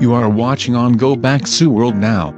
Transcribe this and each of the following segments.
You are watching on Go Back Sue World now.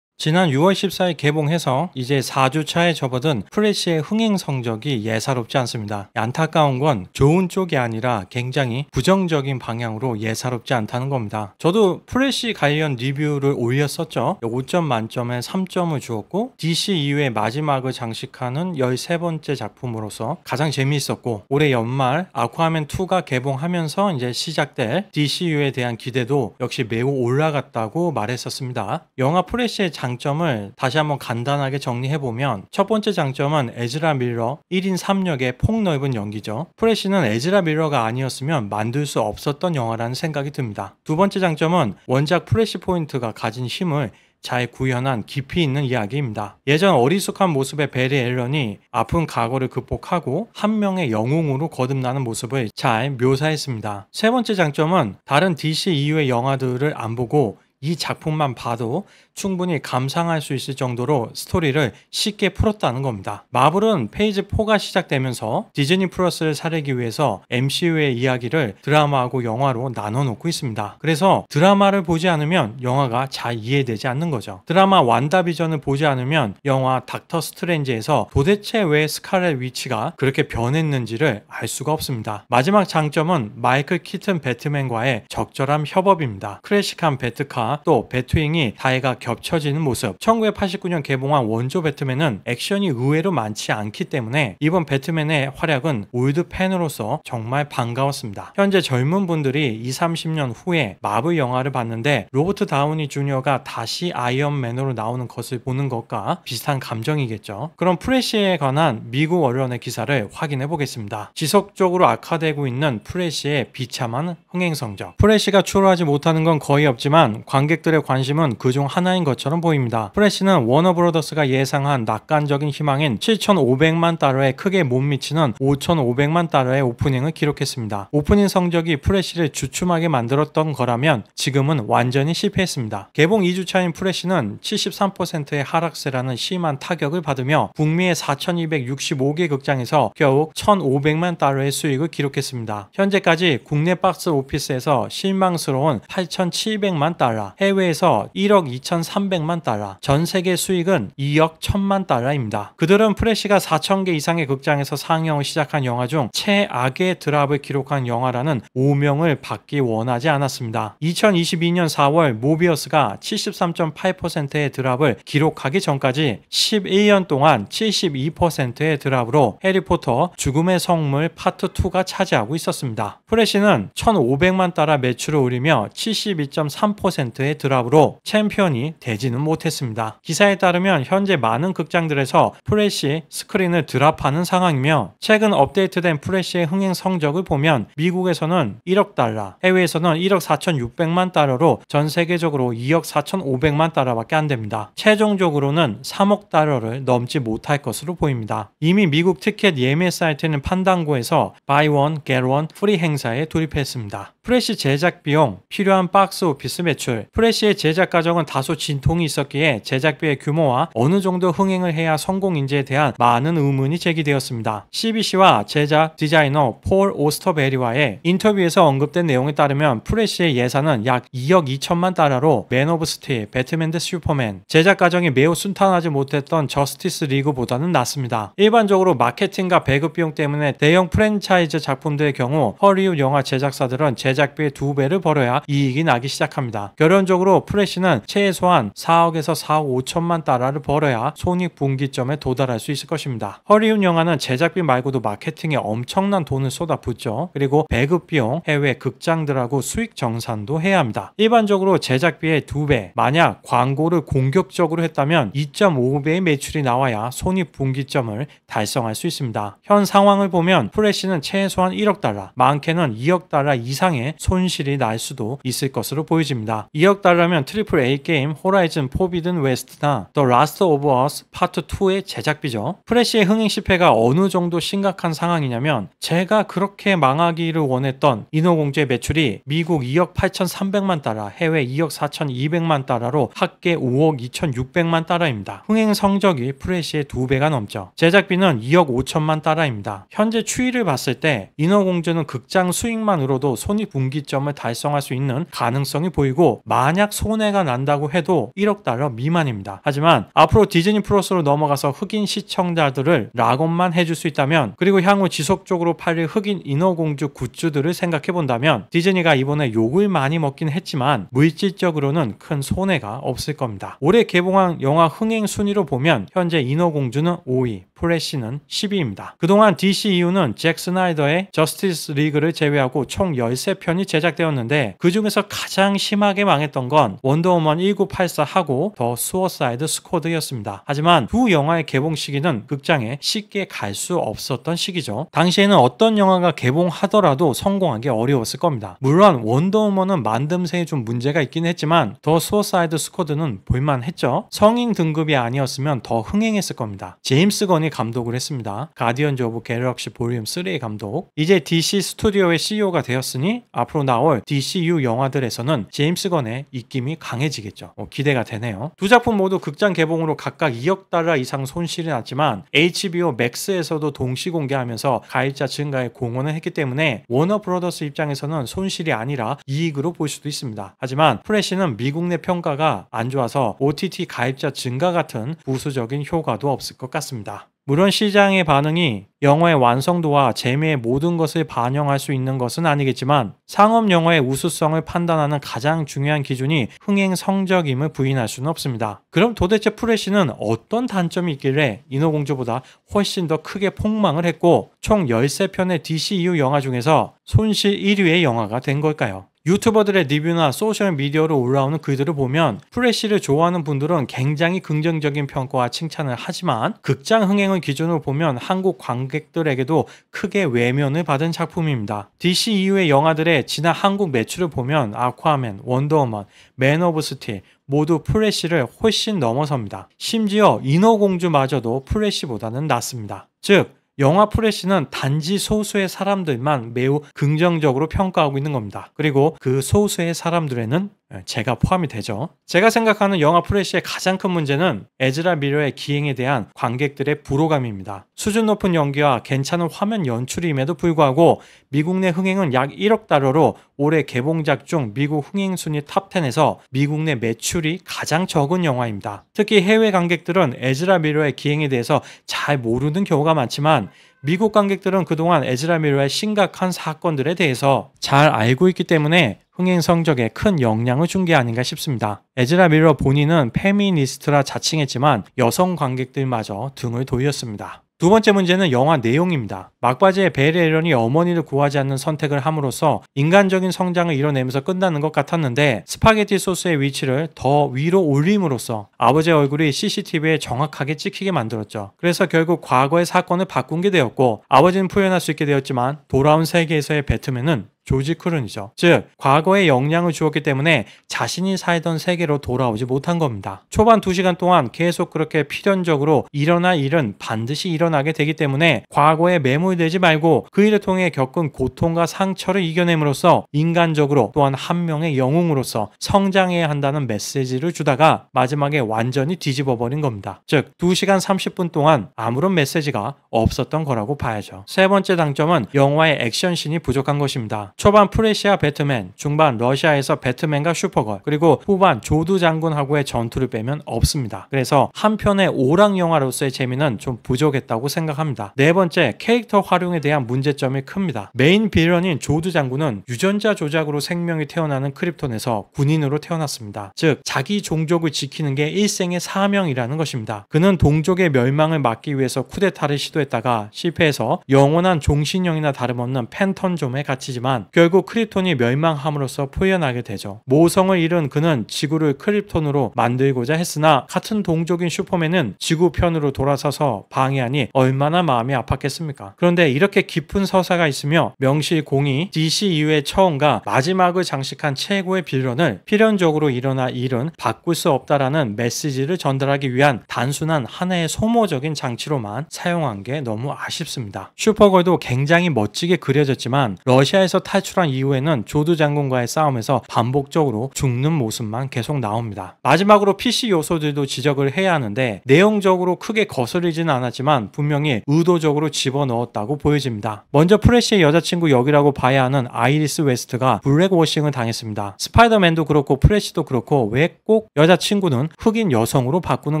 지난 6월 14일 개봉해서 이제 4주차에 접어든 프레쉬의 흥행 성적이 예사롭지 않습니다. 안타까운 건 좋은 쪽이 아니라 굉장히 부정적인 방향으로 예사롭지 않다는 겁니다. 저도 프레쉬 관련 리뷰를 올렸었죠. 5점 만점에 3점을 주었고 DC 이후의 마지막을 장식하는 13번째 작품으로서 가장 재미있었고 올해 연말 아쿠아맨 2가 개봉하면서 이제 시작될 d c 이후에 대한 기대도 역시 매우 올라갔다고 말했었습니다. 영화 프레시의 장점을 다시 한번 간단하게 정리해보면 첫 번째 장점은 에즈라 밀러 1인 3역의 폭넓은 연기죠. 프레쉬는 에즈라 밀러가 아니었으면 만들 수 없었던 영화라는 생각이 듭니다. 두 번째 장점은 원작 프레쉬 포인트가 가진 힘을 잘 구현한 깊이 있는 이야기입니다. 예전 어리숙한 모습의 베리 앨런이 아픈 과거를 극복하고 한 명의 영웅으로 거듭나는 모습을 잘 묘사했습니다. 세 번째 장점은 다른 DC 이후의 영화들을 안 보고 이 작품만 봐도 충분히 감상할 수 있을 정도로 스토리를 쉽게 풀었다는 겁니다. 마블은 페이지 4가 시작되면서 디즈니 플러스를 사려기 위해서 MCU의 이야기를 드라마하고 영화로 나눠 놓고 있습니다. 그래서 드라마를 보지 않으면 영화가 잘 이해되지 않는 거죠. 드라마 완다비전을 보지 않으면 영화 닥터 스트레인지에서 도대체 왜스칼렛 위치가 그렇게 변했는지를 알 수가 없습니다. 마지막 장점은 마이클 키튼 배트맨과의 적절한 협업입니다. 클래식한 배트카 또 배트윙이 다해가 겹쳐지는 모습 1989년 개봉한 원조 배트맨은 액션이 의외로 많지 않기 때문에 이번 배트맨의 활약은 올드 팬으로서 정말 반가웠습니다. 현재 젊은 분들이 20, 30년 후에 마블 영화를 봤는데 로버트 다우니 주니어가 다시 아이언맨으로 나오는 것을 보는 것과 비슷한 감정이겠죠. 그럼 프레시에 관한 미국 언론의 기사를 확인해 보겠습니다. 지속적으로 악화되고 있는 프레시의 비참한 흥행 성적. 프레시가 출하지 못하는 건 거의 없지만 관객들의 관심은 그 중 하나인 것처럼 보입니다. 프레시는 워너브로더스가 예상한 낙관적인 희망인 7,500만 달러에 크게 못 미치는 5,500만 달러의 오프닝을 기록했습니다. 오프닝 성적이 프레시를 주춤하게 만들었던 거라면 지금은 완전히 실패했습니다. 개봉 2주차인 프레시는 73%의 하락세라는 심한 타격을 받으며 북미의 4,265개 극장에서 겨우 1,500만 달러의 수익을 기록했습니다. 현재까지 국내 박스 오피스에서 실망스러운 8,700만 달러, 해외에서 1억 2,300만 달러, 전 세계 수익은 2억 1 0 0 0만 달러입니다. 그들은 프레시가 4 0 0 0개 이상의 극장에서 상영을 시작한 영화 중 최악의 드랍을 기록한 영화라는 오명을 받기 원하지 않았습니다. 2022년 4월 모비어스가 73.8%의 드랍을 기록하기 전까지 11년 동안 72%의 드랍으로 해리포터 죽음의 성물 파트 2가 차지하고 있었습니다. 프레시는 1,500만 달러 매출을 올리며 72.3% 10%의 드랍으로 챔피언이 되지는 못했습니다. 기사에 따르면 현재 많은 극장들에서 프레쉬 스크린을 드랍하는 상황이며 최근 업데이트된 프레쉬의 흥행 성적을 보면 미국에서는 1억 달러, 해외에서는 1억 4,600만 달러로 전 세계적으로 2억 4,500만 달러밖에 안 됩니다. 최종적으로는 3억 달러를 넘지 못할 것으로 보입니다. 이미 미국 티켓 예매 사이트는 판단고에서 buy one, get one 프리 행사에 돌입했습니다. 프레쉬 제작 비용, 필요한 박스 오피스 매출, 프레쉬의 제작 과정은 다소 진통이 있었기에 제작비의 규모와 어느 정도 흥행을 해야 성공인지에 대한 많은 의문이 제기되었습니다. CBC와 제작 디자이너 폴 오스터베리와의 인터뷰에서 언급된 내용에 따르면 프레쉬의 예산은 약 2억 2천만 달러로 맨 오브 스티 배트맨 대 슈퍼맨, 제작 과정이 매우 순탄하지 못했던 저스티스 리그보다는 낫습니다. 일반적으로 마케팅과 배급 비용 때문에 대형 프랜차이즈 작품들의 경우 허리우드 영화 제작사들은 제작비의 두배를 벌어야 이익이 나기 시작합니다. 결혼 결론적으로 프레시는 최소한 4억에서 4억 5천만 달러를 벌어야 손익 분기점에 도달할 수 있을 것입니다. 허리운 영화는 제작비 말고도 마케팅에 엄청난 돈을 쏟아붓죠. 그리고 배급 비용, 해외 극장들하고 수익 정산도 해야 합니다. 일반적으로 제작비의 2배, 만약 광고를 공격적으로 했다면 2.5배의 매출이 나와야 손익 분기점을 달성할 수 있습니다. 현 상황을 보면 프레시는 최소한 1억 달러, 많게는 2억 달러 이상의 손실이 날 수도 있을 것으로 보여집니다. 이어 2억 달러면 트리플 A 게임 호라이즌 포비든 웨스트나 더 라스트 오브 어스 파트 2의 제작비죠. 프레쉬의 흥행 실패가 어느 정도 심각한 상황이냐면 제가 그렇게 망하기를 원했던 인어공주의 매출이 미국 2억 8,300만 달러, 해외 2억 4,200만 달러로 합계 5억 2,600만 달러입니다. 흥행 성적이 프레쉬의 2배가 넘죠. 제작비는 2억 5천만 달러입니다. 현재 추이를 봤을 때 인어공주는 극장 수익만으로도 손익분기점을 달성할 수 있는 가능성이 보이고 만약 손해가 난다고 해도 1억 달러 미만입니다. 하지만 앞으로 디즈니 플러스로 넘어가서 흑인 시청자들을 락업만 해줄 수 있다면 그리고 향후 지속적으로 팔릴 흑인 인어공주 굿즈들을 생각해 본다면 디즈니가 이번에 욕을 많이 먹긴 했지만 물질적으로는 큰 손해가 없을 겁니다. 올해 개봉한 영화 흥행 순위로 보면 현재 인어공주는 5위, 프레시는 10위입니다. 그동안 DCEU는 잭 스나이더의 저스티스 리그를 제외하고 총 13편이 제작되었는데 그 중에서 가장 심하게 망했던 건 원더우먼 1984하고 더 수어사이드 스쿼드였습니다. 하지만 두 영화의 개봉 시기는 극장에 쉽게 갈 수 없었던 시기죠. 당시에는 어떤 영화가 개봉하더라도 성공하기 어려웠을 겁니다. 물론 원더우먼은 만듦새에 좀 문제가 있긴 했지만 더 수어사이드 스쿼드는 볼만했죠. 성인 등급이 아니었으면 더 흥행했을 겁니다. 제임스 건이 앤서 감독을 했습니다. 가디언즈 오브 갤럭시 볼륨 3의 감독. 이제 DC 스튜디오의 CEO가 되었으니 앞으로 나올 DCU 영화들에서는 제임스 건의 입김이 강해지겠죠. 어, 기대가 되네요. 두 작품 모두 극장 개봉으로 각각 2억 달러 이상 손실이 났지만 HBO 맥스에서도 동시 공개하면서 가입자 증가에 공헌을 했기 때문에 워너 브로더스 입장에서는 손실이 아니라 이익으로 볼 수도 있습니다. 하지만 프레시는 미국 내 평가가 안 좋아서 OTT 가입자 증가 같은 부수적인 효과도 없을 것 같습니다. 물론 시장의 반응이 영화의 완성도와 재미의 모든 것을 반영할 수 있는 것은 아니겠지만 상업 영화의 우수성을 판단하는 가장 중요한 기준이 흥행 성적임을 부인할 수는 없습니다. 그럼 도대체 프레시는 어떤 단점이 있길래 인어공주보다 훨씬 더 크게 폭망을 했고 총 13편의 DCU e 영화 중에서 손실 1위의 영화가 된 걸까요? 유튜버들의 리뷰나 소셜미디어로 올라오는 글들을 보면 프레쉬를 좋아하는 분들은 굉장히 긍정적인 평가와 칭찬을 하지만 극장 흥행을 기준으로 보면 한국 관객들에게도 크게 외면을 받은 작품입니다. DC 이후의 영화들의 지난 한국 매출을 보면 아쿠아맨, 원더우먼, 맨 오브 스틸, 모두 프레쉬를 훨씬 넘어섭니다. 심지어 인어공주마저도 프레쉬보다는 낫습니다. 즉 영화 프레시는 단지 소수의 사람들만 매우 긍정적으로 평가하고 있는 겁니다. 그리고 그 소수의 사람들에는 예, 제가 포함이 되죠. 제가 생각하는 영화 프레시의 가장 큰 문제는 에즈라 미러의 기행에 대한 관객들의 불호감입니다. 수준 높은 연기와 괜찮은 화면 연출임에도 불구하고 미국 내 흥행은 약 1억 달러로 올해 개봉작 중 미국 흥행 순위 탑10에서 미국 내 매출이 가장 적은 영화입니다. 특히 해외 관객들은 에즈라 미러의 기행에 대해서 잘 모르는 경우가 많지만 미국 관객들은 그동안 에즈라 미러의 심각한 사건들에 대해서 잘 알고 있기 때문에 흥행 성적에 큰 영향을 준 게 아닌가 싶습니다. 에즈라 미러 본인은 페미니스트라 자칭했지만 여성 관객들마저 등을 돌렸습니다. 두 번째 문제는 영화 내용입니다. 막바지에 베레런이 어머니를 구하지 않는 선택을 함으로써 인간적인 성장을 이뤄내면서 끝나는 것 같았는데 스파게티 소스의 위치를 더 위로 올림으로써 아버지의 얼굴이 CCTV에 정확하게 찍히게 만들었죠. 그래서 결국 과거의 사건을 바꾼 게 되었고 아버지는 표현할 수 있게 되었지만 돌아온 세계에서의 배트맨은 조지 크룬이죠. 즉, 과거에 영향을 주었기 때문에 자신이 살던 세계로 돌아오지 못한 겁니다. 초반 2시간 동안 계속 그렇게 필연적으로 일어날 일은 반드시 일어나게 되기 때문에 과거에 매몰 되지 말고 그 일을 통해 겪은 고통과 상처를 이겨냄으로써 인간적으로 또한 한 명의 영웅으로서 성장해야 한다는 메시지를 주다가 마지막에 완전히 뒤집어 버린 겁니다. 즉 2시간 30분 동안 아무런 메시지가 없었던 거라고 봐야죠. 세 번째 당점은 영화의 액션씬이 부족한 것입니다. 초반 프레시아 배트맨, 중반 러시아에서 배트맨과 슈퍼걸, 그리고 후반 조두 장군하고의 전투를 빼면 없습니다. 그래서 한편의 오락 영화로서의 재미는 좀 부족했다고 생각합니다. 네 번째 캐릭터 활용에 대한 문제점이 큽니다. 메인 빌런인 조드 장군은 유전자 조작으로 생명이 태어나는 크립톤에서 군인으로 태어났습니다. 즉 자기 종족을 지키는 게 일생의 사명이라는 것입니다. 그는 동족의 멸망을 막기 위해서 쿠데타를 시도했다가 실패해서 영원한 종신형이나 다름없는 팬턴좀에 갇히지만 결국 크립톤이 멸망함으로써 포연하게 되죠. 모성을 잃은 그는 지구를 크립톤으로 만들고자 했으나 같은 동족인 슈퍼맨은 지구 편으로 돌아서서 방해하니 얼마나 마음이 아팠겠습니까? 그런데 이렇게 깊은 서사가 있으며 명실공히 DC 이후의 처음과 마지막을 장식한 최고의 빌런을 필연적으로 일어나 일은 바꿀 수 없다라는 메시지를 전달하기 위한 단순한 하나의 소모적인 장치로만 사용한 게 너무 아쉽습니다. 슈퍼걸도 굉장히 멋지게 그려졌지만 러시아에서 탈출한 이후에는 조두 장군과의 싸움에서 반복적으로 죽는 모습만 계속 나옵니다. 마지막으로 PC 요소들도 지적을 해야 하는데 내용적으로 크게 거슬리진 않았지만 분명히 의도적으로 집어넣었던 있었다고 보여집니다. 먼저 프레쉬의 여자친구 역이라고 봐야 하는 아이리스 웨스트가 블랙워싱을 당했습니다. 스파이더맨도 그렇고 프레쉬도 그렇고 왜 꼭 여자친구는 흑인 여성으로 바꾸는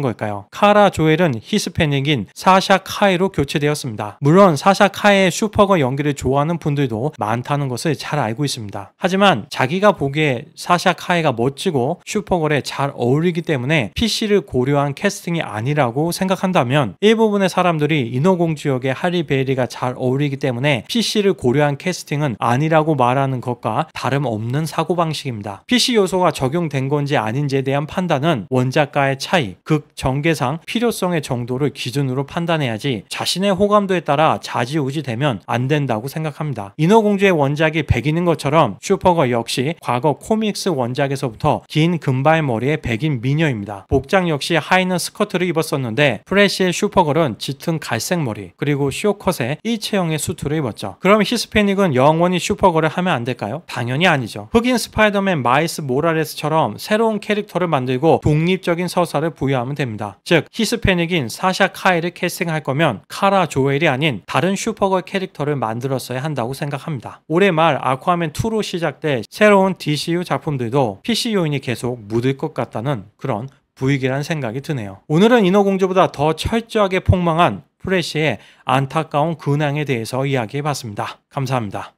걸까요? 카라 조엘은 히스패닉인 사샤 카이로 교체되었습니다. 물론 사샤 카이의 슈퍼거 연기를 좋아하는 분들도 많다는 것을 잘 알고 있습니다. 하지만 자기가 보기에 사샤 카이가 멋지고 슈퍼걸에 잘 어울리기 때문에 PC를 고려한 캐스팅이 아니라고 생각한다면 일부분의 사람들이 인어공주역의 하리 베리가 잘 어울리기 때문에 PC를 고려한 캐스팅은 아니라고 말하는 것과 다름없는 사고방식입니다. PC 요소가 적용된 건지 아닌지에 대한 판단은 원작가의 차이, 극정계상 필요성의 정도를 기준으로 판단해야지 자신의 호감도에 따라 자지우지 되면 안 된다고 생각합니다. 인어공주의 원작이 백인인 것처럼 슈퍼거 역시 과거 코믹스 원작에서부터 긴 금발머리의 백인 미녀입니다. 복장 역시 하이는 스커트를 입었었는데 프레쉬의 슈퍼걸은 짙은 갈색 머리 그리고 쇼컷에 때이 체형의 수트를 입었죠. 그럼 히스패닉은 영원히 슈퍼걸을 하면 안 될까요? 당연히 아니죠. 흑인 스파이더맨 마이스 모라레스처럼 새로운 캐릭터를 만들고 독립적인 서사를 부여하면 됩니다. 즉 히스패닉인 사샤 카이를 캐스팅할 거면 카라 조엘이 아닌 다른 슈퍼걸 캐릭터를 만들었어야 한다고 생각합니다. 올해 말 아쿠아맨 2로 시작돼 새로운 DCU 작품들도 PC 요인이 계속 묻을 것 같다는 그런 부익이란 생각이 드네요. 오늘은 인어공주보다 더 철저하게 폭망한 프레시의 안타까운 근황에 대해서 이야기해 봤습니다. 감사합니다.